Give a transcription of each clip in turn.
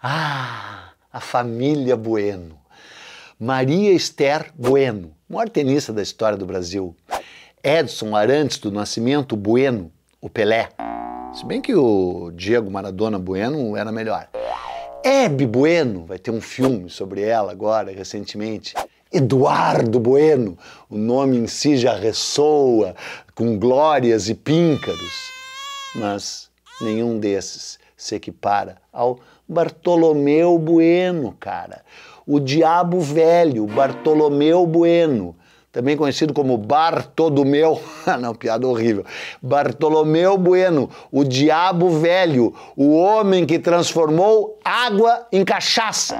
Ah, a família Bueno. Maria Esther Bueno, maior tenista da história do Brasil. Edson Arantes do Nascimento Bueno, o Pelé. Se bem que o Diego Maradona Bueno era melhor. Hebe Bueno, vai ter um filme sobre ela agora, recentemente. Eduardo Bueno, o nome em si já ressoa com glórias e píncaros. Mas nenhum desses se equipara ao Bartolomeu Bueno, cara. O diabo velho, Bartolomeu Bueno, também conhecido como Bartolomeu, não, piada horrível. Bartolomeu Bueno, o diabo velho, o homem que transformou água em cachaça.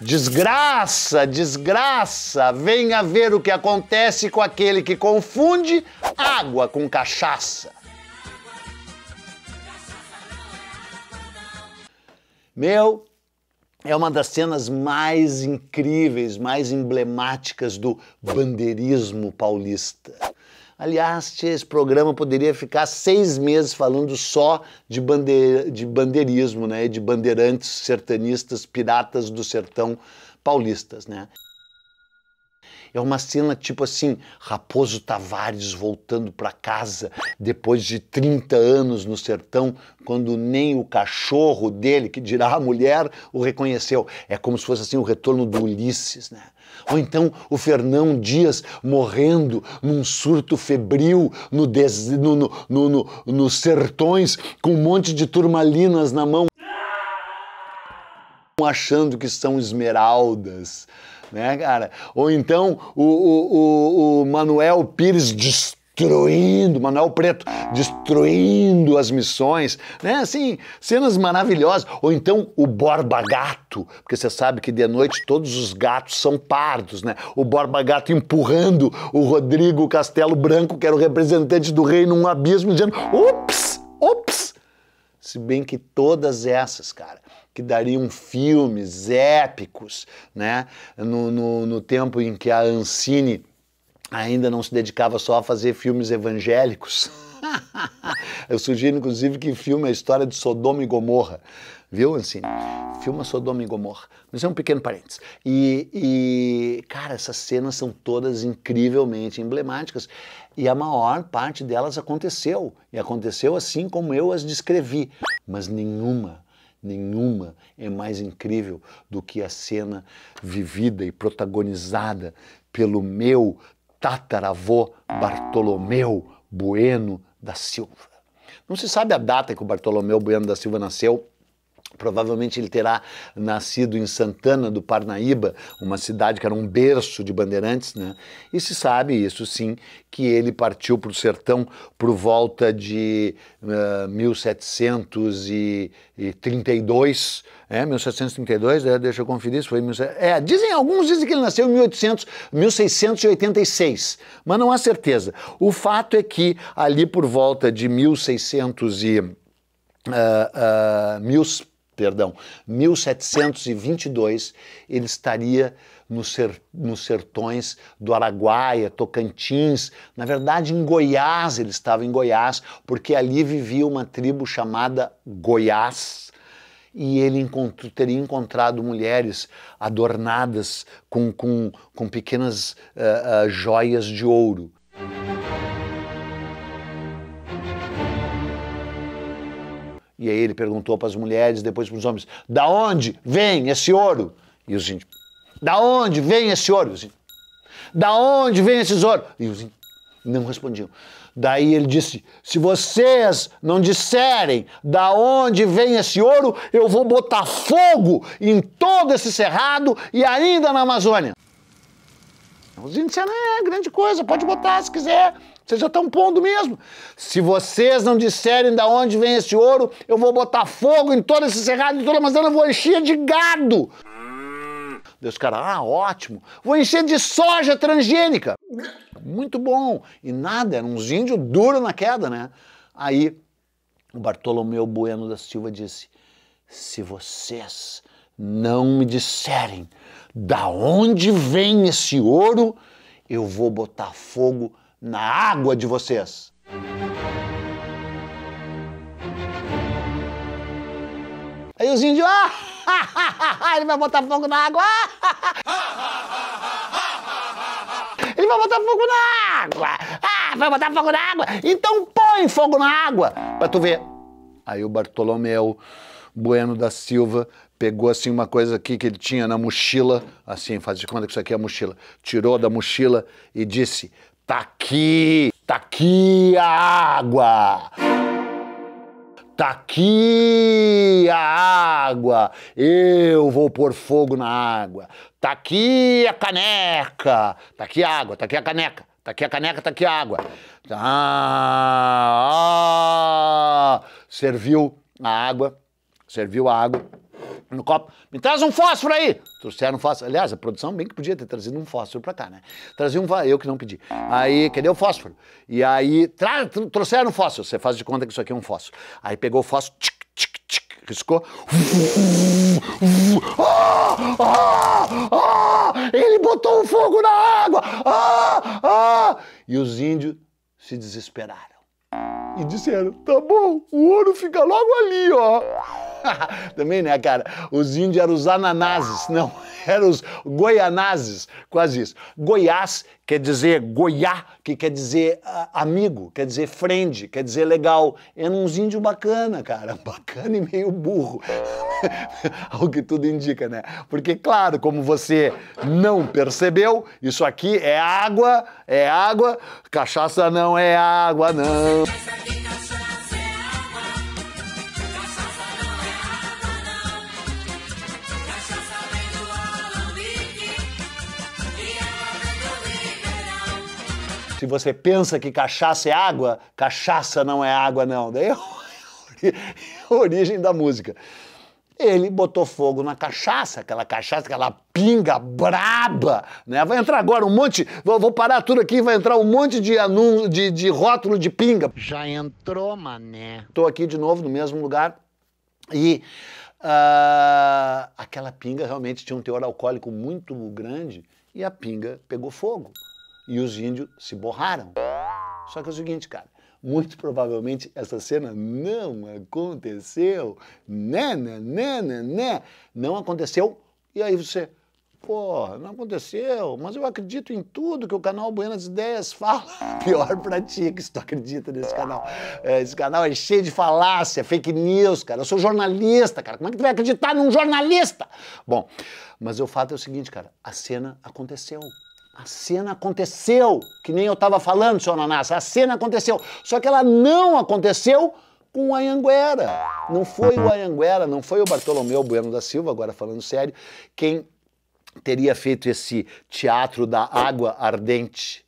Desgraça, desgraça! Venha ver o que acontece com aquele que confunde água com cachaça. Meu, é uma das cenas mais incríveis, mais emblemáticas do bandeirismo paulista. Aliás, esse programa poderia ficar seis meses falando só de, de bandeirismo, né? de bandeirantes sertanistas, piratas do sertão paulistas. Né? É uma cena tipo assim, Raposo Tavares voltando para casa depois de 30 anos no sertão, quando nem o cachorro dele, que dirá a mulher, o reconheceu. É como se fosse assim o retorno do Ulisses, né? Ou então o Fernão Dias morrendo num surto febril no des... no, no, no, no, nos sertões com um monte de turmalinas na mão, achando que são esmeraldas. Né, cara? Ou então o, o, o, o Manuel Pires destruindo destruindo, Manuel Preto destruindo as missões, né? Assim, cenas maravilhosas. Ou então o Borba Gato, porque você sabe que de noite todos os gatos são pardos, né? O Borba Gato empurrando o Rodrigo Castelo Branco, que era o representante do rei, num abismo, dizendo: "Ups, ops. Se bem que todas essas, cara, que dariam filmes épicos, né? No, no, no tempo em que a Ancine ainda não se dedicava só a fazer filmes evangélicos. Eu sugiro, inclusive, que filme a história de Sodoma e Gomorra. Viu, assim? Filma Sodoma e Gomorra. Mas é um pequeno parênteses. E, e, cara, essas cenas são todas incrivelmente emblemáticas. E a maior parte delas aconteceu. E aconteceu assim como eu as descrevi. Mas nenhuma Nenhuma é mais incrível do que a cena vivida e protagonizada pelo meu tataravô Bartolomeu Bueno da Silva. Não se sabe a data que o Bartolomeu Bueno da Silva nasceu, Provavelmente ele terá nascido em Santana do Parnaíba, uma cidade que era um berço de bandeirantes, né? E se sabe isso sim, que ele partiu para o sertão por volta de uh, 1732, é, 1732, é, né? deixa eu conferir se foi... É, dizem, alguns dizem que ele nasceu em 1800, 1686, mas não há certeza. O fato é que ali por volta de 1600 e... Uh, uh, perdão, 1722, ele estaria nos, nos sertões do Araguaia, Tocantins, na verdade em Goiás, ele estava em Goiás, porque ali vivia uma tribo chamada Goiás, e ele encontro, teria encontrado mulheres adornadas com, com, com pequenas uh, uh, joias de ouro. E aí ele perguntou para as mulheres, depois para os homens: Da onde vem esse ouro? E os índios: Da onde vem esse ouro? E os índios, da onde vem esse ouro? E os índios não respondiam. Daí ele disse: Se vocês não disserem da onde vem esse ouro, eu vou botar fogo em todo esse cerrado e ainda na Amazônia. Os índios disseram: É, é grande coisa, pode botar se quiser. Vocês já estão pondo mesmo. Se vocês não disserem de onde vem esse ouro, eu vou botar fogo em todo esse cerrado, em toda a Amazônia, vou encher de gado. Deus, cara, ah, ótimo. Vou encher de soja transgênica. Muito bom. E nada, era uns índios duros na queda, né? Aí o Bartolomeu Bueno da Silva disse: se vocês não me disserem da onde vem esse ouro, eu vou botar fogo na água de vocês. Aí os índios, ah, ele vai botar fogo na água. Ele vai botar fogo na água. Ah, vai botar fogo na água. Então põe fogo na água para tu ver. Aí o Bartolomeu Bueno da Silva pegou assim uma coisa aqui que ele tinha na mochila, assim, faz de conta que isso aqui é a mochila. Tirou da mochila e disse: Tá aqui, tá aqui a água. Tá aqui a água, eu vou pôr fogo na água. Tá aqui a caneca, tá aqui a água, tá aqui a caneca, tá aqui a caneca, tá aqui a água. Ah, ah. Serviu a água, serviu a água no copo. Me traz um fósforo aí! Trouxeram um fósforo. Aliás, a produção bem que podia ter trazido um fósforo pra cá, né? Trazia um. Eu que não pedi. Aí, cadê o fósforo? E aí, tra... trouxeram um fósforo. Você faz de conta que isso aqui é um fósforo. Aí pegou o fósforo, tchic, tchic, tchic, riscou. Ah, ah, ah, ele botou um fogo na água! Ah, ah. E os índios se desesperaram. E disseram, tá bom, o ouro fica logo ali, ó. Também, né, cara? Os índios eram os ananases, não, eram os goianases, quase isso. Goiás quer dizer goiá, que quer dizer uh, amigo, quer dizer friend, quer dizer legal. Era uns índios bacana, cara, bacana e meio burro. Ao que tudo indica, né? Porque, claro, como você não percebeu, isso aqui é água é água, cachaça não é água, não. Se você pensa que cachaça é água, cachaça não é água, não. Daí é a origem da música. Ele botou fogo na cachaça, aquela cachaça, aquela pinga braba, né? Vai entrar agora um monte, vou, vou parar tudo aqui, vai entrar um monte de anúncio, de, de rótulo de pinga. Já entrou, mané. Tô aqui de novo no mesmo lugar e uh, aquela pinga realmente tinha um teor alcoólico muito grande e a pinga pegou fogo e os índios se borraram. Só que é o seguinte, cara, muito provavelmente essa cena não aconteceu. Né, né, né, né, né. Não aconteceu. E aí você, Porra, não aconteceu, mas eu acredito em tudo que o canal Buenas Ideias fala. Pior pra ti que se tu acredita nesse canal. É, esse canal é cheio de falácia, fake news, cara. Eu sou jornalista, cara. Como é que tu vai acreditar num jornalista? Bom, mas o fato é o seguinte, cara. A cena aconteceu. A cena aconteceu, que nem eu estava falando, senhor Ananás. A cena aconteceu. Só que ela não aconteceu com o Anhanguera. Não foi o Anhanguera, não foi o Bartolomeu Bueno da Silva, agora falando sério, quem teria feito esse teatro da água ardente.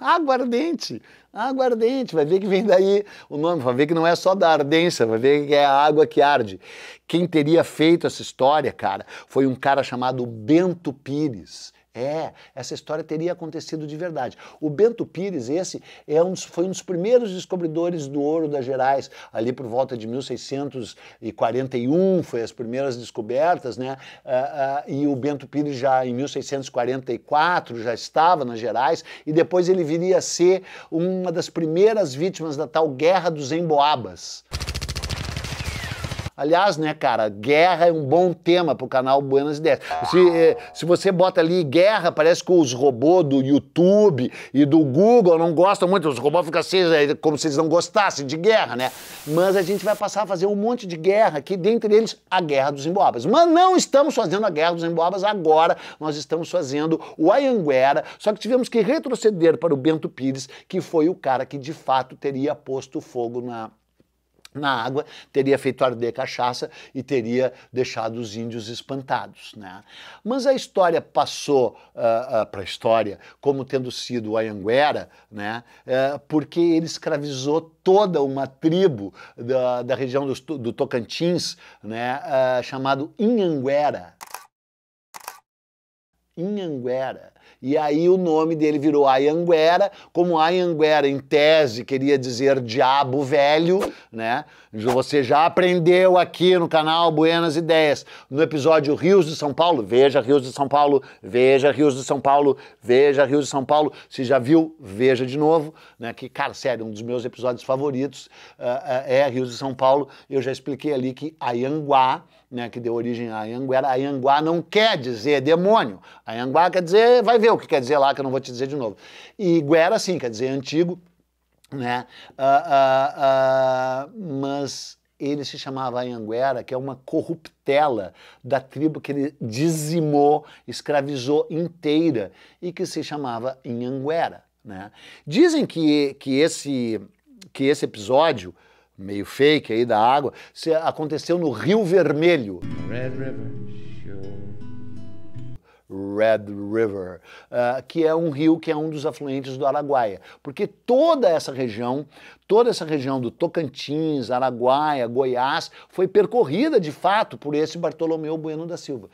Água ardente, água ardente, vai ver que vem daí o nome, vai ver que não é só da ardência, vai ver que é a água que arde. Quem teria feito essa história, cara, foi um cara chamado Bento Pires. É, essa história teria acontecido de verdade. O Bento Pires, esse, é um dos, foi um dos primeiros descobridores do ouro das Gerais, ali por volta de 1641, foi as primeiras descobertas, né? Ah, ah, e o Bento Pires já em 1644 já estava nas Gerais, e depois ele viria a ser uma das primeiras vítimas da tal Guerra dos Emboabas. Aliás, né, cara, guerra é um bom tema pro canal Buenas Ideias. Se, eh, se você bota ali guerra, parece que os robôs do YouTube e do Google não gostam muito, os robôs ficam assim, eh, como se eles não gostassem de guerra, né? Mas a gente vai passar a fazer um monte de guerra aqui, dentre eles a Guerra dos Emboabas. Mas não estamos fazendo a Guerra dos Emboabas agora, nós estamos fazendo o Ayanguera, só que tivemos que retroceder para o Bento Pires, que foi o cara que de fato teria posto fogo na na água, teria feito arder cachaça e teria deixado os índios espantados. Né? Mas a história passou uh, ah, uh, ah, para a história como tendo sido o Anhanguera, né? Uh, porque ele escravizou toda uma tribo da, da região do, do Tocantins, né? Ah, chamado Inhanguera. Inhanguera. E aí o nome dele virou Ayanguera, como Ayanguera, em tese, queria dizer diabo velho, né? Você já aprendeu aqui no canal Buenas Ideias, no episódio Rios de São Paulo, veja Rios de São Paulo, veja Rios de São Paulo, veja Rios de São Paulo. Se já viu, veja de novo, né? Que, cara, sério, um dos meus episódios favoritos uh, uh, é Rios de São Paulo. Eu já expliquei ali que Ayanguá né, que deu origem a Anhanguera. Anhanguá não quer dizer demônio. Anhanguá quer dizer, vai ver o que quer dizer lá, que eu não vou te dizer de novo. E Guera, sim, quer dizer antigo, né? Uh, uh, uh, mas ele se chamava Anhanguera, que é uma corruptela da tribo que ele dizimou, escravizou inteira e que se chamava Inhanguera. Né? Dizem que, que, esse, que esse episódio meio fake aí da água, se aconteceu no Rio Vermelho. Red River Show. Red River, uh, que é um rio que é um dos afluentes do Araguaia, porque toda essa região, toda essa região do Tocantins, Araguaia, Goiás, foi percorrida de fato por esse Bartolomeu Bueno da Silva.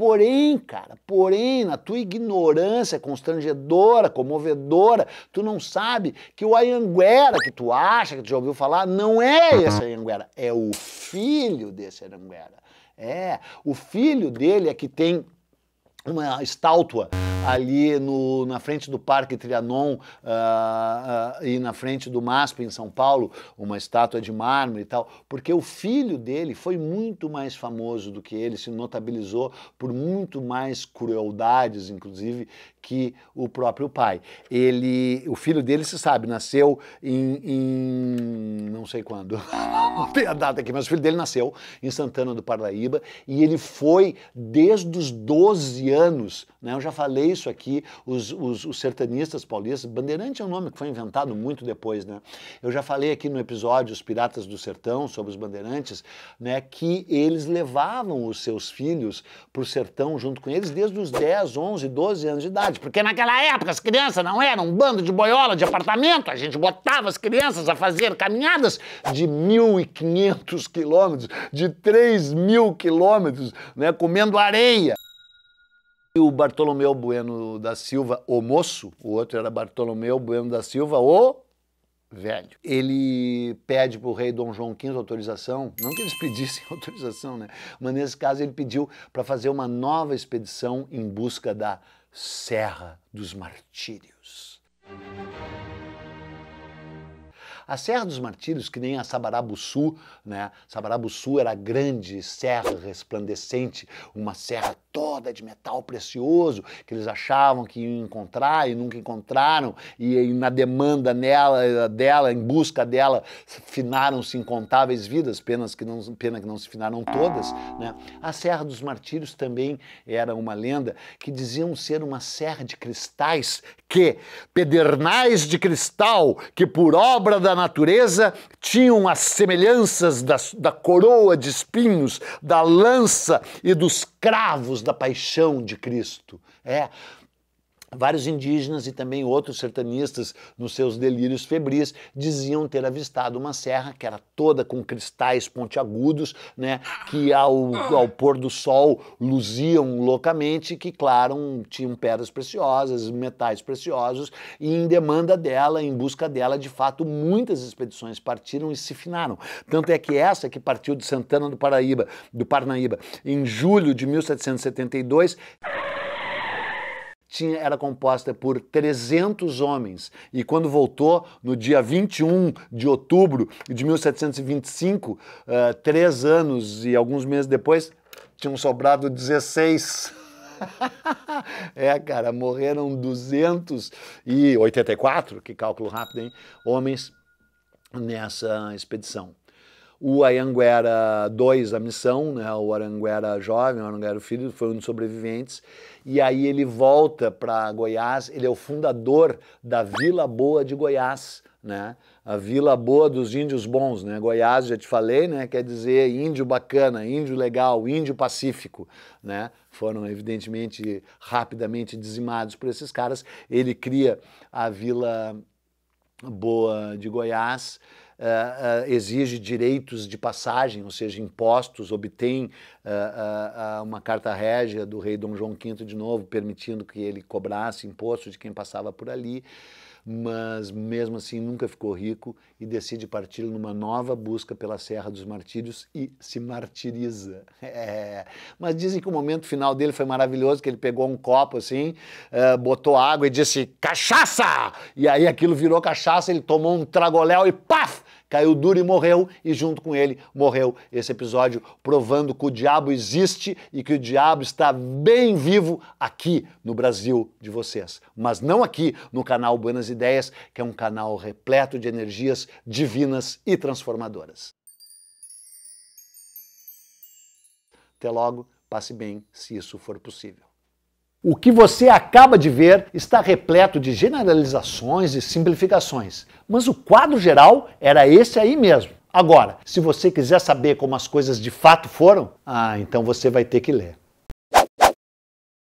Porém, cara, porém, na tua ignorância constrangedora, comovedora, tu não sabe que o Ayanguera que tu acha, que tu já ouviu falar, não é esse Ayanguera, é o filho desse Ayanguera. É, o filho dele é que tem uma estátua ali no, na frente do Parque Trianon uh, uh, e na frente do MASP em São Paulo, uma estátua de mármore e tal, porque o filho dele foi muito mais famoso do que ele, se notabilizou por muito mais crueldades, inclusive, que o próprio pai. Ele, o filho dele, se sabe, nasceu em, em não sei quando, não tem a data aqui, mas o filho dele nasceu em Santana do Parnaíba e ele foi desde os 12 anos, né? eu já falei isso aqui, os, os, os sertanistas paulistas, Bandeirante é um nome que foi inventado muito depois, né? Eu já falei aqui no episódio Os Piratas do Sertão, sobre os bandeirantes, né, que eles levavam os seus filhos para o sertão junto com eles desde os 10, 11, 12 anos de idade, porque naquela época as crianças não eram um bando de boiola de apartamento, a gente botava as crianças a fazer caminhadas de 1.500 quilômetros, de 3 mil quilômetros, né, comendo areia o Bartolomeu Bueno da Silva, o moço, o outro era Bartolomeu Bueno da Silva, o velho. Ele pede para o rei Dom João V autorização, não que eles pedissem autorização, né? Mas nesse caso ele pediu para fazer uma nova expedição em busca da Serra dos Martírios. A Serra dos Martírios, que nem a Sabarabuçu, né? Sabarabuçu era grande serra resplandecente, uma serra toda de metal precioso que eles achavam que iam encontrar e nunca encontraram e, e na demanda nela dela, em busca dela, finaram-se incontáveis vidas, pena que não, pena que não se finaram todas, né? A Serra dos Martírios também era uma lenda que diziam ser uma serra de cristais que pedernais de cristal que por obra da natureza tinham as semelhanças da, da coroa de espinhos, da lança e dos cravos da paixão de Cristo. É, Vários indígenas e também outros sertanistas, nos seus delírios febris, diziam ter avistado uma serra que era toda com cristais pontiagudos, né, que ao, ao pôr do sol luziam loucamente, que, claro, tinham pedras preciosas, metais preciosos, e em demanda dela, em busca dela, de fato, muitas expedições partiram e se finaram. Tanto é que essa que partiu de Santana do Paraíba, do Parnaíba, em julho de 1772 tinha, era composta por 300 homens e quando voltou, no dia 21 de outubro de 1725, uh, eh, três anos e alguns meses depois, tinham sobrado 16. é, cara, morreram 284, que cálculo rápido, hein? Homens nessa expedição. O Ayanguera 2, a missão, né? o Aranguera jovem, o Aranguera filho, foi um dos sobreviventes. E aí ele volta para Goiás, ele é o fundador da Vila Boa de Goiás, né? a Vila Boa dos Índios Bons, né? Goiás, já te falei, né? Quer dizer índio bacana, índio legal, índio pacífico, né? Foram evidentemente rapidamente dizimados por esses caras. Ele cria a Vila Boa de Goiás. Eh, eh, exige direitos de passagem, ou seja, impostos, obtém uma carta régia do rei Dom João V de novo, permitindo que ele cobrasse imposto de quem passava por ali, mas mesmo assim nunca ficou rico e decide partir numa nova busca pela Serra dos Martírios e se martiriza. É. Mas dizem que o momento final dele foi maravilhoso, que ele pegou um copo assim, é, botou água e disse cachaça! E aí aquilo virou cachaça, ele tomou um tragoléu e paf! caiu duro e morreu, e junto com ele morreu esse episódio, provando que o diabo existe e que o diabo está bem vivo aqui no Brasil de vocês. Mas não aqui no canal Buenas Ideias, que é um canal repleto de energias divinas e transformadoras. Até logo, passe bem se isso for possível. O que você acaba de ver está repleto de generalizações e simplificações, mas o quadro geral era esse aí mesmo. Agora, se você quiser saber como as coisas de fato foram, ah, então você vai ter que ler.